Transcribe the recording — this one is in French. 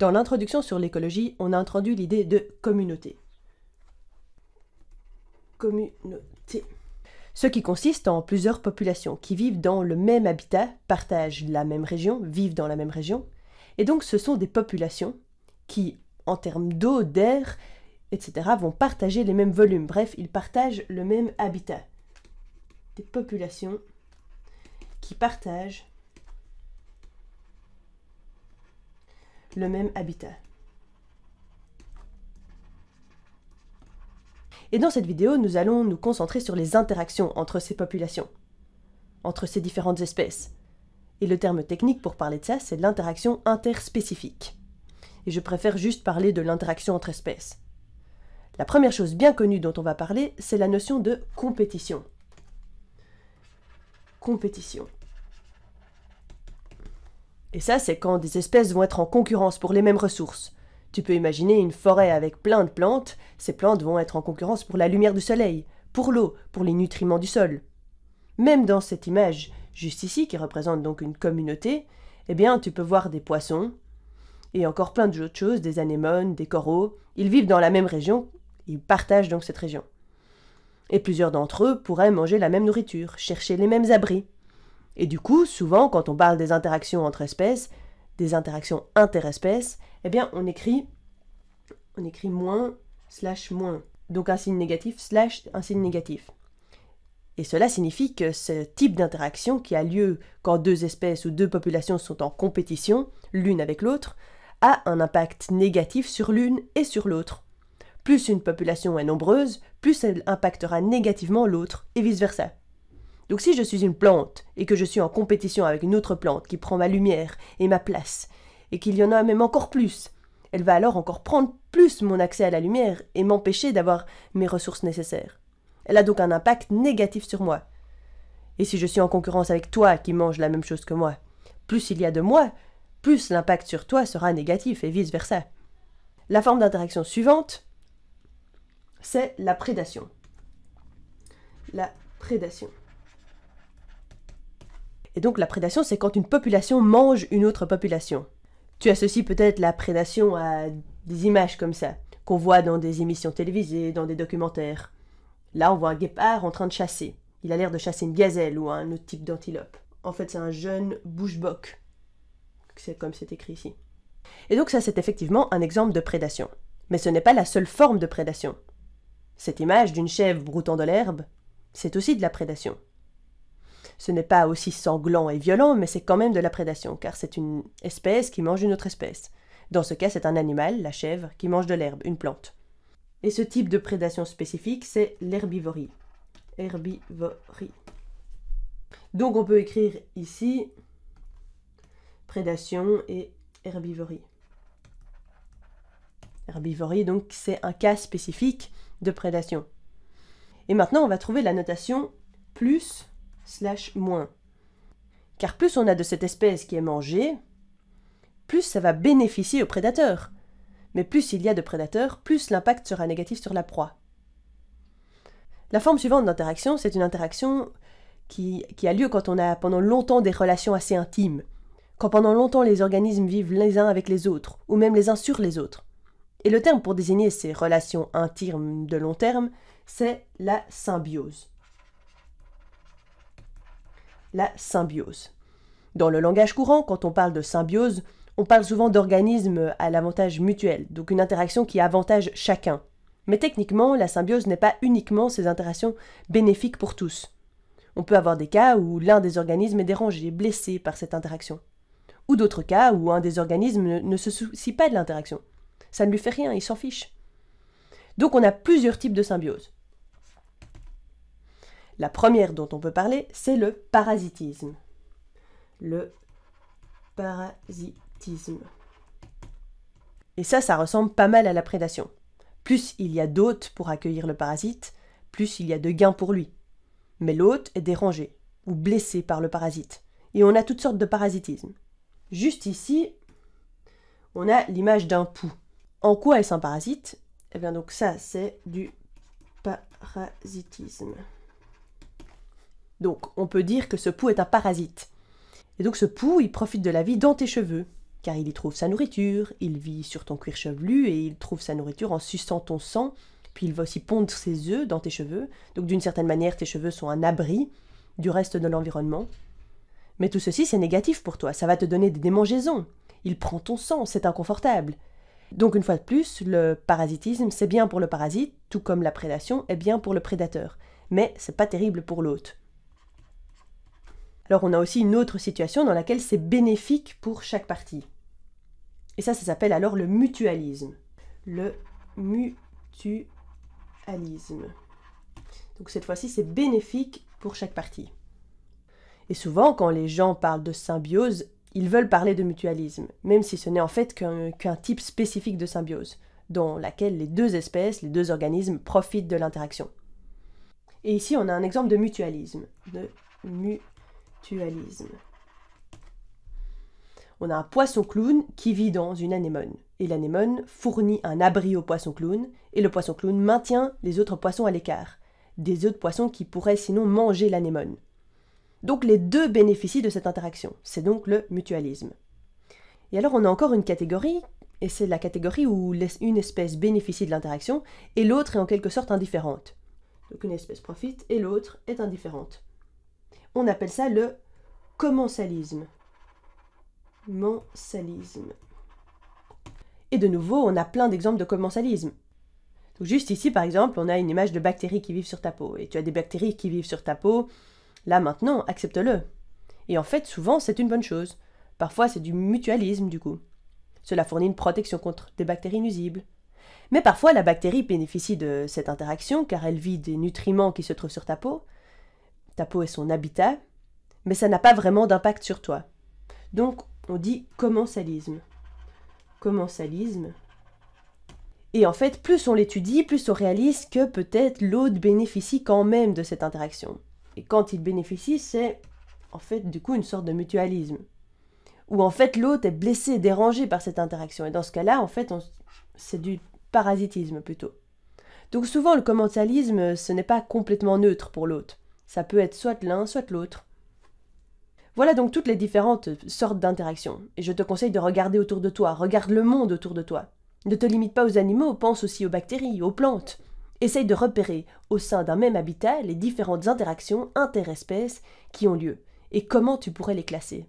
Dans l'introduction sur l'écologie, on a introduit l'idée de communauté. Communauté. Ce qui consiste en plusieurs populations qui vivent dans le même habitat, partagent la même région, vivent dans la même région. Et donc ce sont des populations qui, en termes d'eau, d'air, etc., vont partager les mêmes volumes. Bref, ils partagent le même habitat. Des populations qui partagent le même habitat. Et dans cette vidéo, nous allons nous concentrer sur les interactions entre ces populations, entre ces différentes espèces. Et le terme technique pour parler de ça, c'est l'interaction interspécifique. Et je préfère juste parler de l'interaction entre espèces. La première chose bien connue dont on va parler, c'est la notion de compétition. Compétition. Et ça, c'est quand des espèces vont être en concurrence pour les mêmes ressources. Tu peux imaginer une forêt avec plein de plantes, ces plantes vont être en concurrence pour la lumière du soleil, pour l'eau, pour les nutriments du sol. Même dans cette image, juste ici, qui représente donc une communauté, eh bien, tu peux voir des poissons, et encore plein d'autres choses, des anémones, des coraux. Ils vivent dans la même région, ils partagent donc cette région. Et plusieurs d'entre eux pourraient manger la même nourriture, chercher les mêmes abris. Et du coup, souvent, quand on parle des interactions entre espèces, des interactions interespèces, eh bien, on écrit, on écrit moins, slash moins. Donc un signe négatif, slash un signe négatif. Et cela signifie que ce type d'interaction qui a lieu quand deux espèces ou deux populations sont en compétition, l'une avec l'autre, a un impact négatif sur l'une et sur l'autre. Plus une population est nombreuse, plus elle impactera négativement l'autre, et vice-versa. Donc si je suis une plante et que je suis en compétition avec une autre plante qui prend ma lumière et ma place, et qu'il y en a même encore plus, elle va alors encore prendre plus mon accès à la lumière et m'empêcher d'avoir mes ressources nécessaires. Elle a donc un impact négatif sur moi. Et si je suis en concurrence avec toi qui manges la même chose que moi, plus il y a de moi, plus l'impact sur toi sera négatif et vice-versa. La forme d'interaction suivante, c'est la prédation. La prédation. Et donc la prédation, c'est quand une population mange une autre population. Tu associes peut-être la prédation à des images comme ça, qu'on voit dans des émissions télévisées, dans des documentaires. Là, on voit un guépard en train de chasser. Il a l'air de chasser une gazelle ou un autre type d'antilope. En fait, c'est un jeune boucheboc. C'est comme c'est écrit ici. Et donc ça, c'est effectivement un exemple de prédation. Mais ce n'est pas la seule forme de prédation. Cette image d'une chèvre broutant de l'herbe, c'est aussi de la prédation. Ce n'est pas aussi sanglant et violent, mais c'est quand même de la prédation, car c'est une espèce qui mange une autre espèce. Dans ce cas, c'est un animal, la chèvre, qui mange de l'herbe, une plante. Et ce type de prédation spécifique, c'est l'herbivorie. Herbivorie. Donc on peut écrire ici prédation et herbivorie. Herbivorie, donc c'est un cas spécifique de prédation. Et maintenant, on va trouver la notation plus slash moins. Car plus on a de cette espèce qui est mangée, plus ça va bénéficier aux prédateurs. Mais plus il y a de prédateurs, plus l'impact sera négatif sur la proie. La forme suivante d'interaction, c'est une interaction qui, qui, a lieu quand on a pendant longtemps des relations assez intimes, quand pendant longtemps les organismes vivent les uns avec les autres, ou même les uns sur les autres. Et le terme pour désigner ces relations intimes de long terme, c'est la symbiose la symbiose. Dans le langage courant, quand on parle de symbiose, on parle souvent d'organismes à l'avantage mutuel, donc une interaction qui avantage chacun. Mais techniquement, la symbiose n'est pas uniquement ces interactions bénéfiques pour tous. On peut avoir des cas où l'un des organismes est dérangé, blessé par cette interaction. Ou d'autres cas où un des organismes ne, se soucie pas de l'interaction. Ça ne lui fait rien, il s'en fiche. Donc on a plusieurs types de symbiose. La première dont on peut parler, c'est le parasitisme. Le parasitisme. Et ça, ça ressemble pas mal à la prédation. Plus il y a d'hôtes pour accueillir le parasite, plus il y a de gains pour lui. Mais l'hôte est dérangé ou blessé par le parasite. Et on a toutes sortes de parasitisme. Juste ici, on a l'image d'un pouls. En quoi est-ce un parasite Eh bien donc ça, c'est du parasitisme. Donc on peut dire que ce pou est un parasite. Et donc ce pou, il profite de la vie dans tes cheveux, car il y trouve sa nourriture, il vit sur ton cuir chevelu et il trouve sa nourriture en suçant ton sang, puis il va aussi pondre ses œufs dans tes cheveux. Donc d'une certaine manière, tes cheveux sont un abri du reste de l'environnement. Mais tout ceci, c'est négatif pour toi, ça va te donner des démangeaisons. Il prend ton sang, c'est inconfortable. Donc une fois de plus, le parasitisme, c'est bien pour le parasite, tout comme la prédation est bien pour le prédateur. Mais c'est pas terrible pour l'hôte. Alors on a aussi une autre situation dans laquelle c'est bénéfique pour chaque partie. Et ça, ça s'appelle alors le mutualisme. Le mutualisme. Donc cette fois-ci, c'est bénéfique pour chaque partie. Et souvent, quand les gens parlent de symbiose, ils veulent parler de mutualisme, même si ce n'est en fait qu'un type spécifique de symbiose, dans laquelle les deux espèces, les deux organismes profitent de l'interaction. Et ici, on a un exemple de mutualisme. De mutualisme Mutualisme. On a un poisson clown qui vit dans une anémone. Et l'anémone fournit un abri au poisson clown, et le poisson clown maintient les autres poissons à l'écart, des autres poissons qui pourraient sinon manger l'anémone. Donc les deux bénéficient de cette interaction, c'est donc le mutualisme. Et alors on a encore une catégorie, et c'est la catégorie où une espèce bénéficie de l'interaction et l'autre est en quelque sorte indifférente. Donc une espèce profite et l'autre est indifférente. On appelle ça le commensalisme. Mensalisme. Et de nouveau, on a plein d'exemples de commensalisme. juste ici, par exemple, on a une image de bactéries qui vivent sur ta peau. Et tu as des bactéries qui vivent sur ta peau. Là, maintenant, accepte-le. Et en fait, souvent, c'est une bonne chose. Parfois, c'est du mutualisme, du coup. Cela fournit une protection contre des bactéries nuisibles. Mais parfois, la bactérie bénéficie de cette interaction car elle vit des nutriments qui se trouvent sur ta peau, ta peau est son habitat, mais ça n'a pas vraiment d'impact sur toi. Donc on dit commensalisme. Commensalisme. Et en fait, plus on l'étudie, plus on réalise que peut-être l'autre bénéficie quand même de cette interaction. Et quand il bénéficie, c'est en fait du coup une sorte de mutualisme. Ou en fait l'autre est blessé, dérangé par cette interaction. Et dans ce cas-là, en fait, c'est du parasitisme plutôt. Donc souvent le commensalisme, ce n'est pas complètement neutre pour l'autre. Ça peut être soit l'un, soit l'autre. Voilà donc toutes les différentes sortes d'interactions. Et je te conseille de regarder autour de toi, regarde le monde autour de toi. Ne te limite pas aux animaux, pense aussi aux bactéries, aux plantes. Essaye de repérer au sein d'un même habitat les différentes interactions interespèces qui ont lieu et comment tu pourrais les classer.